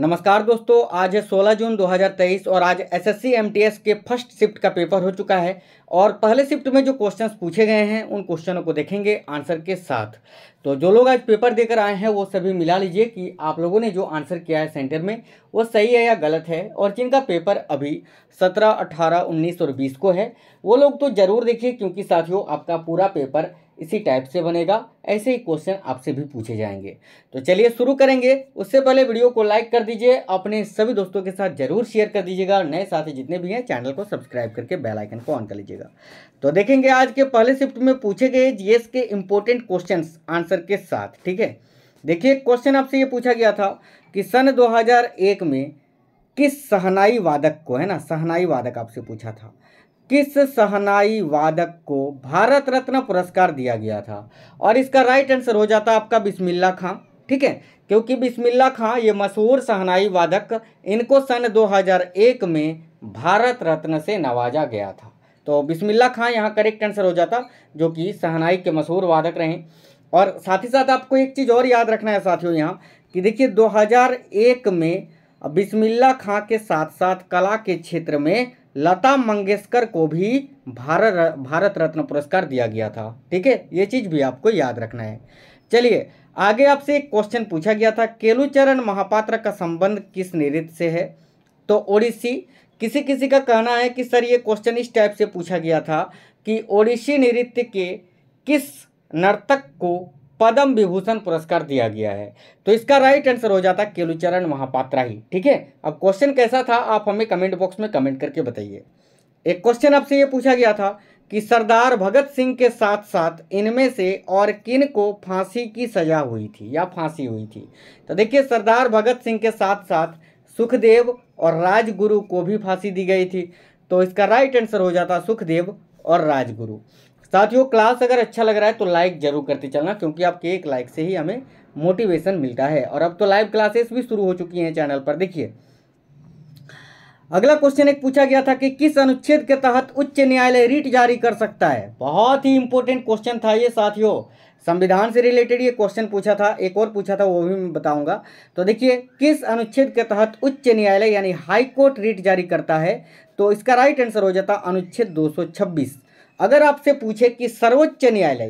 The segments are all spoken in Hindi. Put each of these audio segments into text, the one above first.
नमस्कार दोस्तों आज है 16 जून 2023 और आज एसएससी एमटीएस के फर्स्ट शिफ्ट का पेपर हो चुका है और पहले शिफ्ट में जो क्वेश्चंस पूछे गए हैं उन क्वेश्चनों को देखेंगे आंसर के साथ तो जो लोग आज पेपर देकर आए हैं वो सभी मिला लीजिए कि आप लोगों ने जो आंसर किया है सेंटर में वो सही है या गलत है और जिनका पेपर अभी सत्रह अट्ठारह उन्नीस और बीस को है वो लोग तो ज़रूर देखिए क्योंकि साथियों आपका पूरा पेपर इसी टाइप से बनेगा ऐसे ही क्वेश्चन आपसे भी पूछे जाएंगे तो चलिए शुरू करेंगे उससे पहले वीडियो को लाइक कर दीजिए अपने सभी दोस्तों के साथ जरूर शेयर कर दीजिएगा नए साथी जितने भी हैं चैनल को सब्सक्राइब करके बेल आइकन को ऑन कर लीजिएगा तो देखेंगे आज के पहले शिफ्ट में पूछे गए जीएस के इंपॉर्टेंट क्वेश्चन आंसर के साथ ठीक है देखिए क्वेश्चन आपसे ये पूछा गया था कि सन 2001 में किस सहनाई वादक को है ना सहनाई वादक आपसे पूछा था किस सहनाई वादक को भारत रत्न पुरस्कार दिया गया था और इसका राइट आंसर हो जाता आपका बिस्मिल्ला खां ठीक है क्योंकि बिस्मिल्ला खां ये मशहूर सहनाई वादक इनको सन 2001 में भारत रत्न से नवाजा गया था तो बिस्मिल्ला खां यहाँ करेक्ट आंसर हो जाता जो कि सहनाई के मशहूर वादक रहे और साथ ही साथ आपको एक चीज़ और याद रखना है साथियों यहाँ कि देखिए 2001 में बिस्मिल्ला खां के साथ साथ कला के क्षेत्र में लता मंगेशकर को भी भारत भारत रत्न पुरस्कार दिया गया था ठीक है ये चीज़ भी आपको याद रखना है चलिए आगे आपसे एक क्वेश्चन पूछा गया था केलुचरण महापात्र का संबंध किस नृत्य से है तो ओडिसी किसी किसी का कहना है कि सर ये क्वेश्चन इस टाइप से पूछा गया था कि ओडिसी नृत्य के किस नर्तक को पद्म विभूषण पुरस्कार दिया गया है तो इसका राइट आंसर हो जाता है केलुचरण महापात्रा ही ठीक है अब क्वेश्चन कैसा था आप हमें कमेंट बॉक्स में कमेंट करके बताइए एक क्वेश्चन आपसे ये पूछा गया था कि सरदार भगत सिंह के साथ साथ इनमें से और किन को फांसी की सजा हुई थी या फांसी हुई थी तो देखिए सरदार भगत सिंह के साथ साथ सुखदेव और राजगुरु को भी फांसी दी गई थी तो इसका राइट आंसर हो जाता सुखदेव और राजगुरु साथियों क्लास अगर अच्छा लग रहा है तो लाइक जरूर करते चलना क्योंकि आपके एक लाइक से ही हमें मोटिवेशन मिलता है और अब तो लाइव क्लासेस भी शुरू हो चुकी हैं चैनल पर देखिए अगला क्वेश्चन एक पूछा गया था कि किस अनुच्छेद के तहत उच्च न्यायालय रीट जारी कर सकता है बहुत ही इंपॉर्टेंट क्वेश्चन था ये साथियों संविधान से रिलेटेड ये क्वेश्चन पूछा था एक और पूछा था वो भी मैं बताऊंगा तो देखिए किस अनुच्छेद के तहत उच्च न्यायालय यानी हाईकोर्ट रिट रीट जारी करता है तो इसका राइट आंसर हो जाता अनुच्छेद दो अगर आपसे पूछे कि सर्वोच्च न्यायालय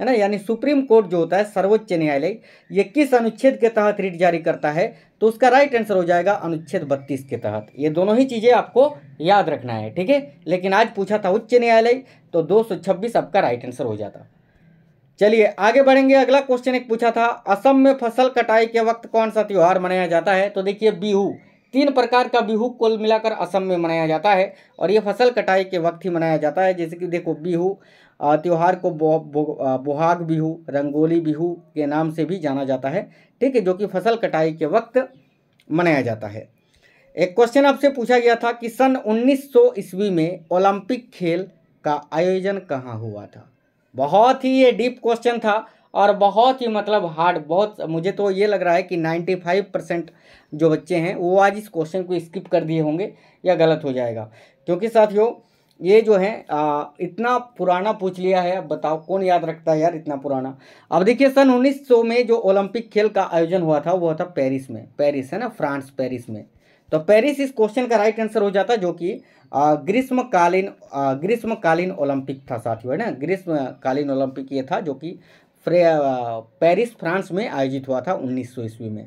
है ना यानी सुप्रीम कोर्ट जो होता है सर्वोच्च न्यायालय ये किस अनुच्छेद के तहत रिट जारी करता है तो उसका राइट आंसर हो जाएगा अनुच्छेद बत्तीस के तहत ये दोनों ही चीज़ें आपको याद रखना है ठीक है लेकिन आज पूछा था उच्च न्यायालय तो दो आपका राइट आंसर हो जाता चलिए आगे बढ़ेंगे अगला क्वेश्चन एक पूछा था असम में फसल कटाई के वक्त कौन सा त्यौहार मनाया जाता है तो देखिए बिहू तीन प्रकार का बिहू कुल मिलाकर असम में मनाया जाता है और ये फसल कटाई के वक्त ही मनाया जाता है जैसे कि देखो बिहू त्यौहार को बो, बो, बोहाग बिहू रंगोली बिहू के नाम से भी जाना जाता है ठीक है जो कि फसल कटाई के वक्त मनाया जाता है एक क्वेश्चन आपसे पूछा गया था कि सन उन्नीस ईस्वी में ओलंपिक खेल का आयोजन कहाँ हुआ था बहुत ही ये डीप क्वेश्चन था और बहुत ही मतलब हार्ड बहुत मुझे तो ये लग रहा है कि नाइन्टी फाइव परसेंट जो बच्चे हैं वो आज इस क्वेश्चन को स्किप कर दिए होंगे या गलत हो जाएगा क्योंकि साथियों ये जो है आ, इतना पुराना पूछ लिया है अब बताओ कौन याद रखता है यार इतना पुराना अब देखिए सन 1900 में जो ओलंपिक खेल का आयोजन हुआ था वो था पेरिस में पेरिस है ना फ्रांस पेरिस में तो पेरिस इस क्वेश्चन का राइट आंसर हो जाता जो कि ग्रीष्मकालीन ग्रीष्मकालीन ओलंपिक था साथियों है ना ग्रीष्मकालीन ओलंपिक ये था जो कि पेरिस फ्रांस में आयोजित हुआ था उन्नीस ईस्वी में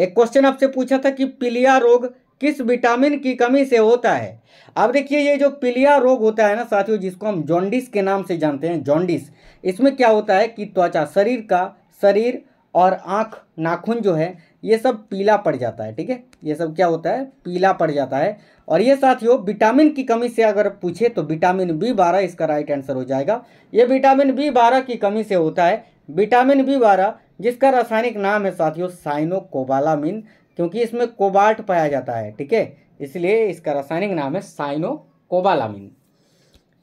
एक क्वेश्चन आपसे पूछा था कि पीलिया रोग किस विटामिन की कमी से होता है अब देखिए ये जो पीलिया रोग होता है ना साथियों जिसको हम जॉन्डिस के नाम से जानते हैं जॉन्डिस इसमें क्या होता है कि त्वचा शरीर का शरीर और आँख नाखून जो है ये सब पीला पड़ जाता है ठीक है ये सब क्या होता है पीला पड़ जाता है और ये साथियों विटामिन की कमी से अगर पूछे तो विटामिन बी बारह इसका राइट आंसर हो जाएगा ये विटामिन बी बारह की कमी से होता है विटामिन बी बारह जिसका रासायनिक नाम है साथियों साइनो कोबालामिन क्योंकि इसमें कोबाल्ट पाया जाता है ठीक है इसलिए इसका रासायनिक नाम है साइनो कोबालामिन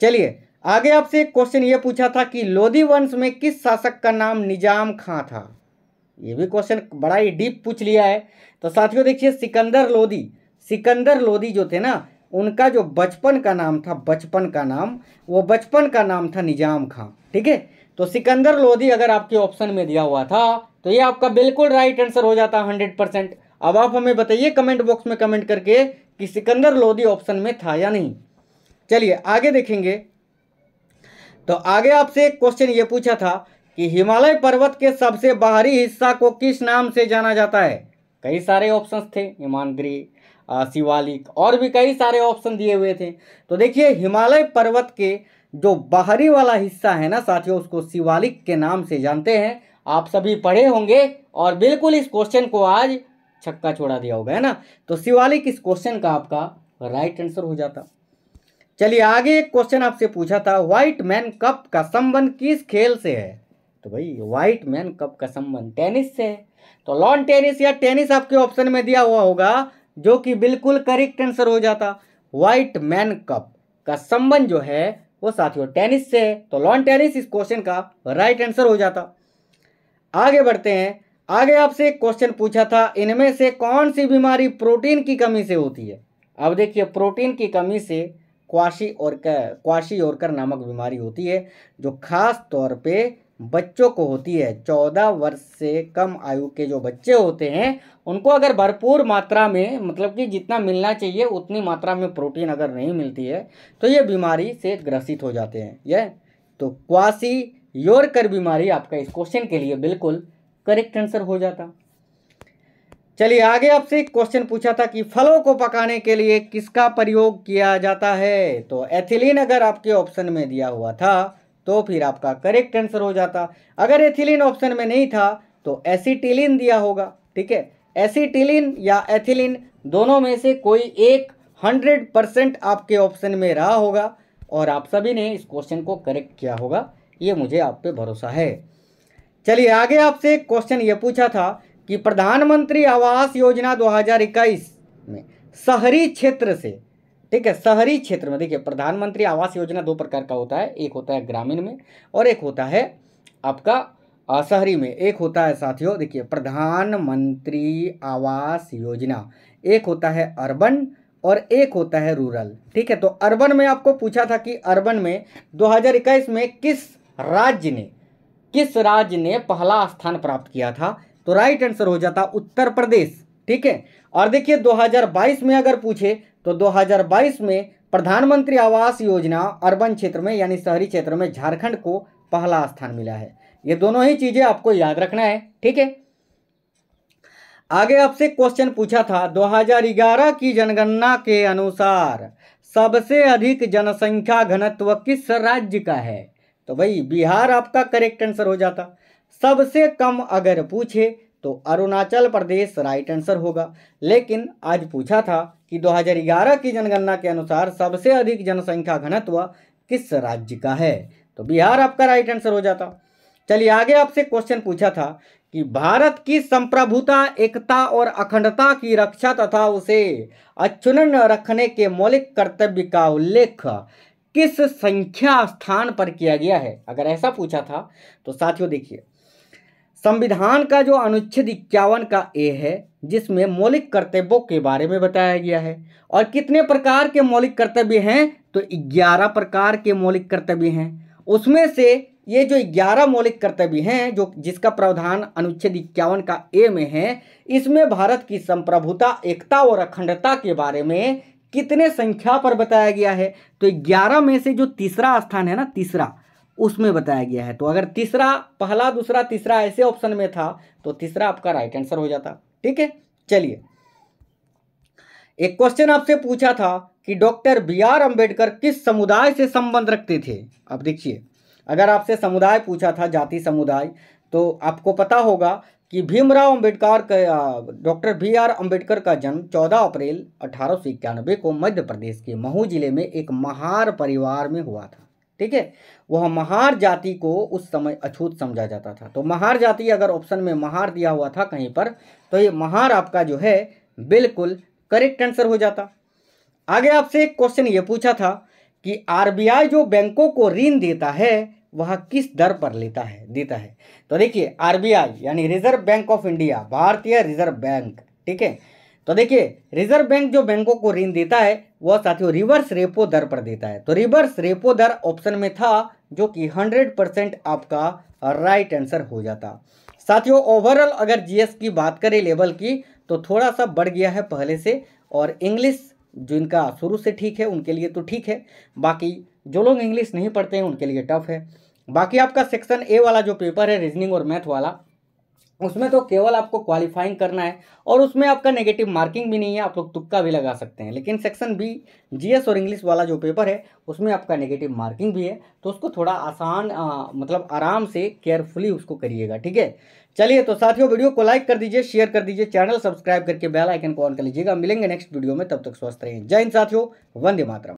चलिए आगे आपसे एक क्वेश्चन ये पूछा था कि लोधी वंश में किस शासक का नाम निजाम खां था ये भी क्वेश्चन बड़ा ही डीप पूछ लिया है तो साथियों देखिए सिकंदर लोदी सिकंदर लोदी जो थे ना उनका जो बचपन का नाम था बचपन का नाम वो बचपन का नाम था निजाम खां ठीक है तो सिकंदर लोधी अगर आपके ऑप्शन में दिया हुआ था तो ये आपका बिल्कुल राइट आंसर हो जाता हंड्रेड परसेंट अब आप हमें बताइए कमेंट बॉक्स में कमेंट करके कि सिकंदर लोधी ऑप्शन में था या नहीं चलिए आगे देखेंगे तो आगे आपसे एक क्वेश्चन ये पूछा था कि हिमालय पर्वत के सबसे बाहरी हिस्सा को किस नाम से जाना जाता है कई सारे ऑप्शंस थे हिमानगिरी शिवालिक और भी कई सारे ऑप्शन दिए हुए थे तो देखिए हिमालय पर्वत के जो बाहरी वाला हिस्सा है ना साथियों उसको शिवालिक के नाम से जानते हैं आप सभी पढ़े होंगे और बिल्कुल इस क्वेश्चन को आज छक्का छोड़ा दिया होगा है ना तो शिवालिक इस क्वेश्चन का आपका राइट आंसर हो जाता चलिए आगे एक क्वेश्चन आपसे पूछा था व्हाइट मैन कप का संबंध किस खेल से है तो भाई व्हाइट मैन कप का संबंध टेनिस से तो लॉन टेनिस या टेनिस आपके ऑप्शन में दिया हुआ होगा जो कि बिल्कुल करेक्ट आंसर हो जाता व्हाइट मैन कप का संबंध जो है वो साथियों टेनिस से है तो लॉन टेनिस इस क्वेश्चन का राइट आंसर हो जाता आगे बढ़ते हैं आगे आपसे एक क्वेश्चन पूछा था इनमें से कौन सी बीमारी प्रोटीन की कमी से होती है अब देखिए प्रोटीन की कमी से क्वाशी और क्वाशी ओरकर नामक बीमारी होती है जो खास तौर पे बच्चों को होती है चौदह वर्ष से कम आयु के जो बच्चे होते हैं उनको अगर भरपूर मात्रा में मतलब कि जितना मिलना चाहिए उतनी मात्रा में प्रोटीन अगर नहीं मिलती है तो ये बीमारी से ग्रसित हो जाते हैं यह तो क्वासी योरकर बीमारी आपका इस क्वेश्चन के लिए बिल्कुल करेक्ट आंसर हो जाता चलिए आगे आपसे एक क्वेश्चन पूछा था कि फलों को पकाने के लिए किसका प्रयोग किया जाता है तो एथिलीन अगर आपके ऑप्शन में दिया हुआ था तो फिर आपका करेक्ट आंसर हो जाता अगर एथिलीन ऑप्शन में नहीं था तो एसीटिलीन दिया होगा ठीक है एसीटिलीन या एथिलीन दोनों में से कोई एक हंड्रेड परसेंट आपके ऑप्शन में रहा होगा और आप सभी ने इस क्वेश्चन को करेक्ट किया होगा ये मुझे आप पे भरोसा है चलिए आगे आपसे एक क्वेश्चन ये पूछा था कि प्रधानमंत्री आवास योजना 2021 में शहरी क्षेत्र से ठीक है शहरी क्षेत्र में देखिए प्रधानमंत्री आवास योजना दो प्रकार का होता है एक होता है ग्रामीण में और एक होता है आपका शहरी में एक होता है साथियों देखिए प्रधानमंत्री आवास योजना एक होता है अर्बन और एक होता है रूरल ठीक है तो अर्बन में आपको पूछा था कि अर्बन में 2021 में किस राज्य ने किस राज्य ने पहला स्थान प्राप्त किया था तो राइट आंसर हो जाता उत्तर प्रदेश ठीक है और देखिए 2022 में अगर पूछे तो 2022 में प्रधानमंत्री आवास योजना अर्बन क्षेत्र में यानी शहरी क्षेत्र में झारखंड को पहला स्थान मिला है ये दोनों ही चीज़ें आपको याद रखना है ठीक है आगे आपसे क्वेश्चन पूछा था 2011 की जनगणना के अनुसार सबसे अधिक जनसंख्या घनत्व किस राज्य का है तो भाई बिहार आपका करेक्ट आंसर हो जाता सबसे कम अगर पूछे तो अरुणाचल प्रदेश राइट आंसर होगा लेकिन आज पूछा था कि 2011 की जनगणना के अनुसार सबसे अधिक जनसंख्या घनत्व किस राज्य का है तो बिहार आपका राइट आंसर हो जाता चलिए आगे आपसे क्वेश्चन पूछा था कि भारत की संप्रभुता एकता और अखंडता की रक्षा तथा उसे अचुन रखने के मौलिक कर्तव्य का उल्लेख किस संख्या स्थान पर किया गया है अगर ऐसा पूछा था तो साथियों देखिए संविधान का जो अनुच्छेद इक्यावन का ए है जिसमें मौलिक कर्तव्यों के बारे में बताया गया है और कितने प्रकार के मौलिक कर्तव्य हैं तो ग्यारह प्रकार के मौलिक कर्तव्य हैं उसमें से ये जो ग्यारह मौलिक कर्तव्य हैं जो जिसका प्रावधान अनुच्छेद इक्यावन का ए में है इसमें भारत की संप्रभुता एकता और अखंडता के बारे में कितने संख्या पर बताया गया है तो ग्यारह में से जो तीसरा स्थान है ना तीसरा उसमें बताया गया है तो अगर तीसरा पहला दूसरा तीसरा ऐसे ऑप्शन में था तो तीसरा आपका राइट आंसर हो जाता ठीक है चलिए एक क्वेश्चन आपसे पूछा था कि डॉक्टर बी आर अम्बेडकर किस समुदाय से संबंध रखते थे अब देखिए अगर आपसे समुदाय पूछा था जाति समुदाय तो आपको पता होगा कि भीमराव अंबेडकर का डॉक्टर बी आर अम्बेडकर का जन्म 14 अप्रैल अठारह को मध्य प्रदेश के महू जिले में एक महार परिवार में हुआ था ठीक है वह महार जाति को उस समय अछूत समझा जाता था तो महार जाति अगर ऑप्शन में महार दिया हुआ था कहीं पर तो ये महार आपका जो है बिल्कुल करेक्ट आंसर हो जाता आगे आपसे एक क्वेश्चन ये पूछा था कि आरबीआई जो बैंकों को ऋण देता है वह किस दर पर लेता है देता है तो देखिए आरबीआई यानी रिजर्व बैंक ऑफ इंडिया भारतीय रिजर्व बैंक ठीक है तो देखिए रिजर्व बैंक जो बैंकों को ऋण देता है वह साथियों रिवर्स रेपो दर पर देता है तो रिवर्स रेपो दर ऑप्शन में था जो कि 100 परसेंट आपका राइट आंसर हो जाता साथियों ओवरऑल अगर जीएस की बात करें लेवल की तो थोड़ा सा बढ़ गया है पहले से और इंग्लिश जो इनका शुरू से ठीक है उनके लिए तो ठीक है बाकी जो लोग इंग्लिश नहीं पढ़ते हैं उनके लिए टफ है बाकी आपका सेक्शन ए वाला जो पेपर है रीजनिंग और मैथ वाला उसमें तो केवल आपको क्वालिफाइंग करना है और उसमें आपका नेगेटिव मार्किंग भी नहीं है आप लोग तुक्का भी लगा सकते हैं लेकिन सेक्शन बी जीएस और इंग्लिश वाला जो पेपर है उसमें आपका नेगेटिव मार्किंग भी है तो उसको थोड़ा आसान आ, मतलब आराम से केयरफुली उसको करिएगा ठीक है चलिए तो साथियों वीडियो को लाइक कर दीजिए शेयर कर दीजिए चैनल सब्सक्राइब करके बेलाइकन को ऑन कर लीजिएगा मिलेंगे नेक्स्ट वीडियो में तब तक स्वस्थ रहिए जय हिंद साथियों वंदे मातरम